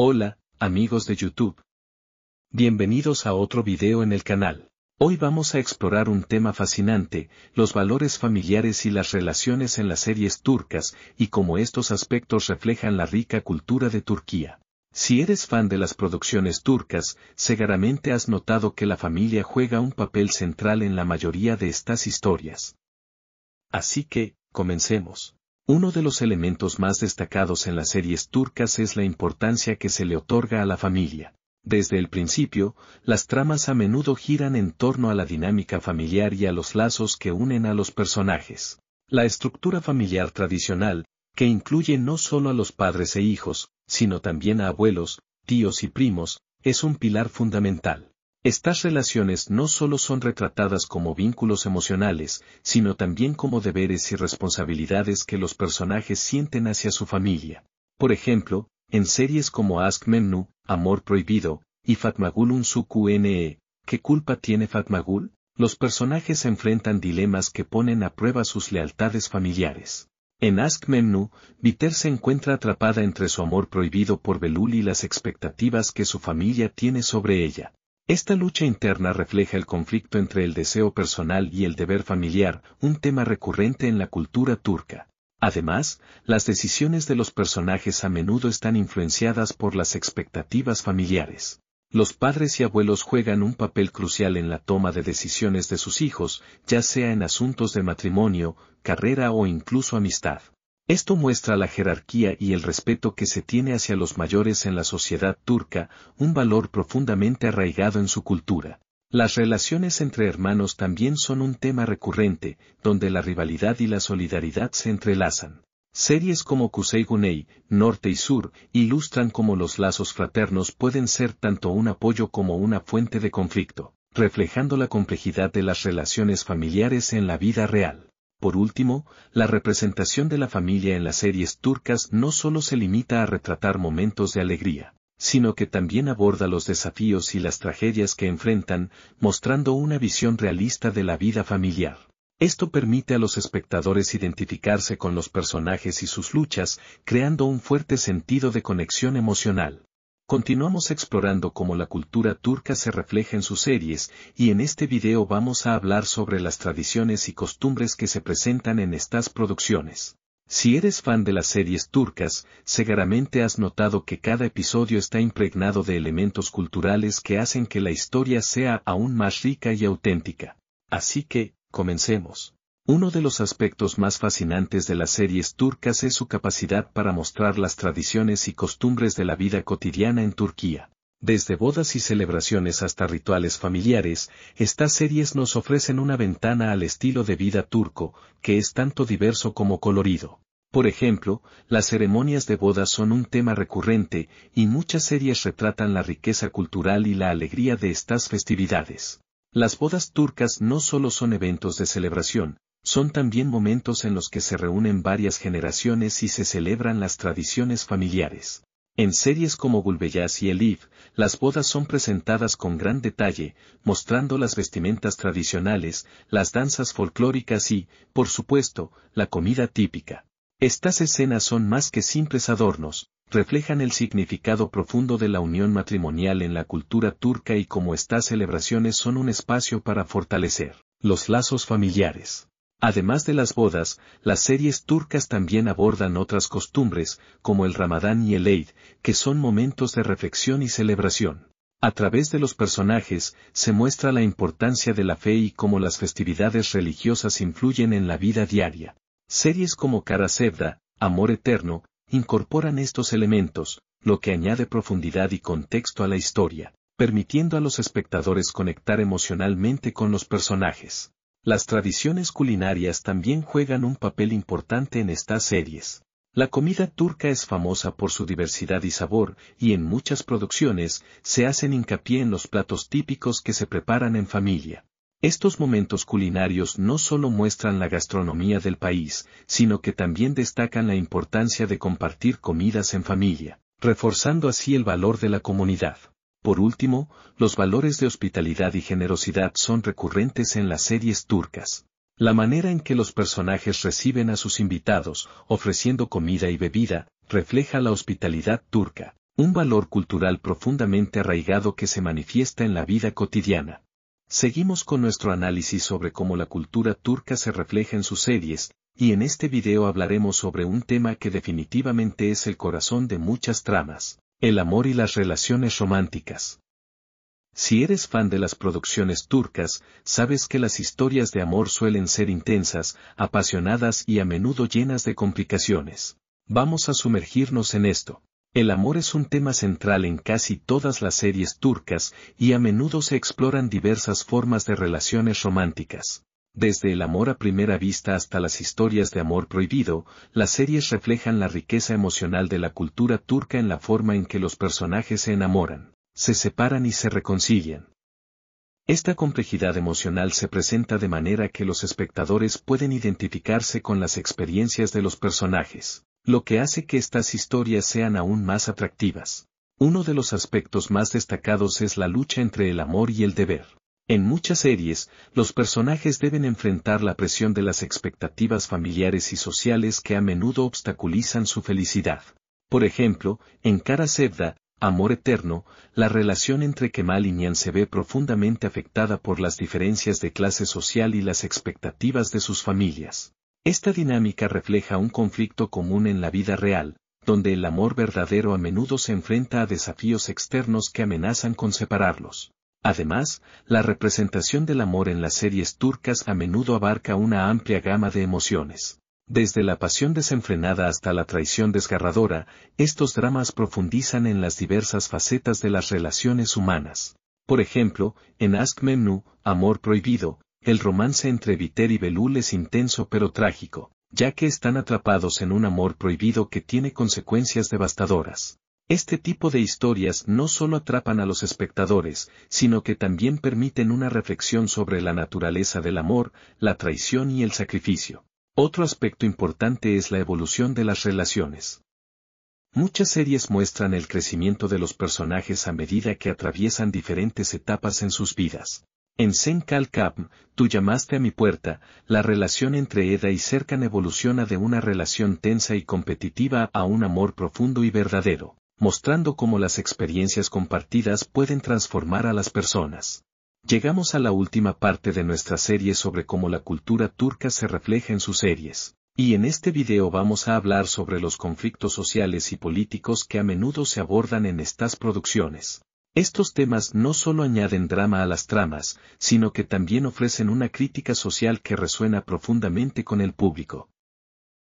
Hola, amigos de YouTube. Bienvenidos a otro video en el canal. Hoy vamos a explorar un tema fascinante, los valores familiares y las relaciones en las series turcas y cómo estos aspectos reflejan la rica cultura de Turquía. Si eres fan de las producciones turcas, seguramente has notado que la familia juega un papel central en la mayoría de estas historias. Así que, comencemos. Uno de los elementos más destacados en las series turcas es la importancia que se le otorga a la familia. Desde el principio, las tramas a menudo giran en torno a la dinámica familiar y a los lazos que unen a los personajes. La estructura familiar tradicional, que incluye no solo a los padres e hijos, sino también a abuelos, tíos y primos, es un pilar fundamental. Estas relaciones no solo son retratadas como vínculos emocionales, sino también como deberes y responsabilidades que los personajes sienten hacia su familia. Por ejemplo, en series como Ask Memnu, Amor Prohibido, y Fatmagul Unsuku-NE, ¿qué culpa tiene Fatmagul? Los personajes enfrentan dilemas que ponen a prueba sus lealtades familiares. En Ask Memnu, Viter se encuentra atrapada entre su amor prohibido por Belul y las expectativas que su familia tiene sobre ella. Esta lucha interna refleja el conflicto entre el deseo personal y el deber familiar, un tema recurrente en la cultura turca. Además, las decisiones de los personajes a menudo están influenciadas por las expectativas familiares. Los padres y abuelos juegan un papel crucial en la toma de decisiones de sus hijos, ya sea en asuntos de matrimonio, carrera o incluso amistad. Esto muestra la jerarquía y el respeto que se tiene hacia los mayores en la sociedad turca, un valor profundamente arraigado en su cultura. Las relaciones entre hermanos también son un tema recurrente, donde la rivalidad y la solidaridad se entrelazan. Series como Kusei Gunei, Norte y Sur, ilustran cómo los lazos fraternos pueden ser tanto un apoyo como una fuente de conflicto, reflejando la complejidad de las relaciones familiares en la vida real. Por último, la representación de la familia en las series turcas no solo se limita a retratar momentos de alegría, sino que también aborda los desafíos y las tragedias que enfrentan, mostrando una visión realista de la vida familiar. Esto permite a los espectadores identificarse con los personajes y sus luchas, creando un fuerte sentido de conexión emocional. Continuamos explorando cómo la cultura turca se refleja en sus series y en este video vamos a hablar sobre las tradiciones y costumbres que se presentan en estas producciones. Si eres fan de las series turcas, seguramente has notado que cada episodio está impregnado de elementos culturales que hacen que la historia sea aún más rica y auténtica. Así que, comencemos. Uno de los aspectos más fascinantes de las series turcas es su capacidad para mostrar las tradiciones y costumbres de la vida cotidiana en Turquía. Desde bodas y celebraciones hasta rituales familiares, estas series nos ofrecen una ventana al estilo de vida turco, que es tanto diverso como colorido. Por ejemplo, las ceremonias de bodas son un tema recurrente, y muchas series retratan la riqueza cultural y la alegría de estas festividades. Las bodas turcas no solo son eventos de celebración, son también momentos en los que se reúnen varias generaciones y se celebran las tradiciones familiares. En series como Gulbeyaz y Elif, las bodas son presentadas con gran detalle, mostrando las vestimentas tradicionales, las danzas folclóricas y, por supuesto, la comida típica. Estas escenas son más que simples adornos, reflejan el significado profundo de la unión matrimonial en la cultura turca y como estas celebraciones son un espacio para fortalecer los lazos familiares. Además de las bodas, las series turcas también abordan otras costumbres, como el Ramadán y el Eid, que son momentos de reflexión y celebración. A través de los personajes, se muestra la importancia de la fe y cómo las festividades religiosas influyen en la vida diaria. Series como Kara Sevda, Amor Eterno, incorporan estos elementos, lo que añade profundidad y contexto a la historia, permitiendo a los espectadores conectar emocionalmente con los personajes. Las tradiciones culinarias también juegan un papel importante en estas series. La comida turca es famosa por su diversidad y sabor, y en muchas producciones se hacen hincapié en los platos típicos que se preparan en familia. Estos momentos culinarios no solo muestran la gastronomía del país, sino que también destacan la importancia de compartir comidas en familia, reforzando así el valor de la comunidad. Por último, los valores de hospitalidad y generosidad son recurrentes en las series turcas. La manera en que los personajes reciben a sus invitados, ofreciendo comida y bebida, refleja la hospitalidad turca, un valor cultural profundamente arraigado que se manifiesta en la vida cotidiana. Seguimos con nuestro análisis sobre cómo la cultura turca se refleja en sus series, y en este video hablaremos sobre un tema que definitivamente es el corazón de muchas tramas. El amor y las relaciones románticas. Si eres fan de las producciones turcas, sabes que las historias de amor suelen ser intensas, apasionadas y a menudo llenas de complicaciones. Vamos a sumergirnos en esto. El amor es un tema central en casi todas las series turcas y a menudo se exploran diversas formas de relaciones románticas. Desde el amor a primera vista hasta las historias de amor prohibido, las series reflejan la riqueza emocional de la cultura turca en la forma en que los personajes se enamoran, se separan y se reconcilian. Esta complejidad emocional se presenta de manera que los espectadores pueden identificarse con las experiencias de los personajes, lo que hace que estas historias sean aún más atractivas. Uno de los aspectos más destacados es la lucha entre el amor y el deber. En muchas series, los personajes deben enfrentar la presión de las expectativas familiares y sociales que a menudo obstaculizan su felicidad. Por ejemplo, en Cara Zevda, Amor Eterno, la relación entre Kemal y Nian se ve profundamente afectada por las diferencias de clase social y las expectativas de sus familias. Esta dinámica refleja un conflicto común en la vida real, donde el amor verdadero a menudo se enfrenta a desafíos externos que amenazan con separarlos. Además, la representación del amor en las series turcas a menudo abarca una amplia gama de emociones. Desde la pasión desenfrenada hasta la traición desgarradora, estos dramas profundizan en las diversas facetas de las relaciones humanas. Por ejemplo, en Ask Memnu, Amor Prohibido, el romance entre Viter y Belul es intenso pero trágico, ya que están atrapados en un amor prohibido que tiene consecuencias devastadoras. Este tipo de historias no solo atrapan a los espectadores, sino que también permiten una reflexión sobre la naturaleza del amor, la traición y el sacrificio. Otro aspecto importante es la evolución de las relaciones. Muchas series muestran el crecimiento de los personajes a medida que atraviesan diferentes etapas en sus vidas. En Zen Kal tú llamaste a mi puerta, la relación entre Eda y Cercan evoluciona de una relación tensa y competitiva a un amor profundo y verdadero mostrando cómo las experiencias compartidas pueden transformar a las personas. Llegamos a la última parte de nuestra serie sobre cómo la cultura turca se refleja en sus series, y en este video vamos a hablar sobre los conflictos sociales y políticos que a menudo se abordan en estas producciones. Estos temas no solo añaden drama a las tramas, sino que también ofrecen una crítica social que resuena profundamente con el público.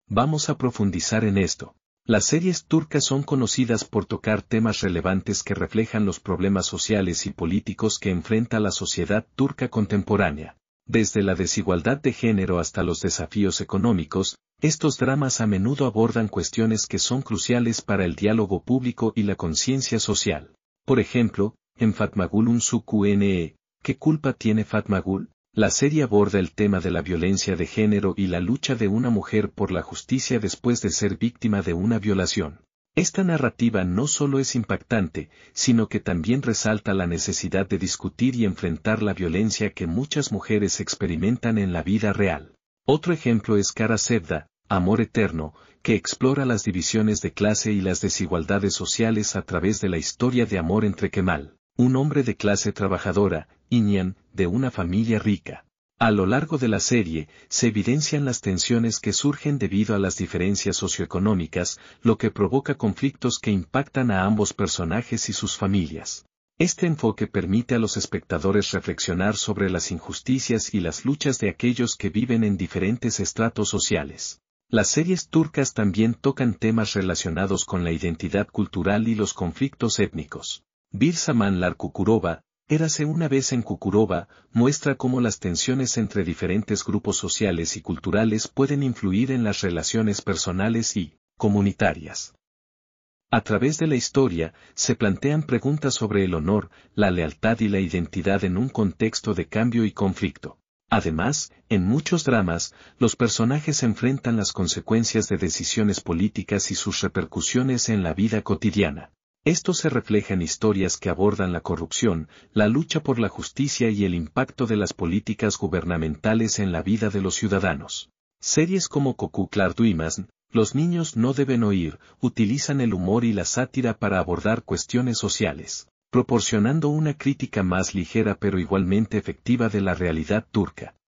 Vamos a profundizar en esto. Las series turcas son conocidas por tocar temas relevantes que reflejan los problemas sociales y políticos que enfrenta la sociedad turca contemporánea. Desde la desigualdad de género hasta los desafíos económicos, estos dramas a menudo abordan cuestiones que son cruciales para el diálogo público y la conciencia social. Por ejemplo, en Fatmagul un Suku NE, ¿qué culpa tiene Fatmagul? La serie aborda el tema de la violencia de género y la lucha de una mujer por la justicia después de ser víctima de una violación. Esta narrativa no solo es impactante, sino que también resalta la necesidad de discutir y enfrentar la violencia que muchas mujeres experimentan en la vida real. Otro ejemplo es Cara Sebda, Amor Eterno, que explora las divisiones de clase y las desigualdades sociales a través de la historia de amor entre Kemal, un hombre de clase trabajadora, Inyan, de una familia rica. A lo largo de la serie, se evidencian las tensiones que surgen debido a las diferencias socioeconómicas, lo que provoca conflictos que impactan a ambos personajes y sus familias. Este enfoque permite a los espectadores reflexionar sobre las injusticias y las luchas de aquellos que viven en diferentes estratos sociales. Las series turcas también tocan temas relacionados con la identidad cultural y los conflictos étnicos. Birsa Manlar Kukurova, Érase una vez en Kukurova, muestra cómo las tensiones entre diferentes grupos sociales y culturales pueden influir en las relaciones personales y comunitarias. A través de la historia, se plantean preguntas sobre el honor, la lealtad y la identidad en un contexto de cambio y conflicto. Además, en muchos dramas, los personajes enfrentan las consecuencias de decisiones políticas y sus repercusiones en la vida cotidiana. Esto se refleja en historias que abordan la corrupción, la lucha por la justicia y el impacto de las políticas gubernamentales en la vida de los ciudadanos. Series como Cocu Clarduimas, Los niños no deben oír, utilizan el humor y la sátira para abordar cuestiones sociales, proporcionando una crítica más ligera pero igualmente efectiva de la realidad turca.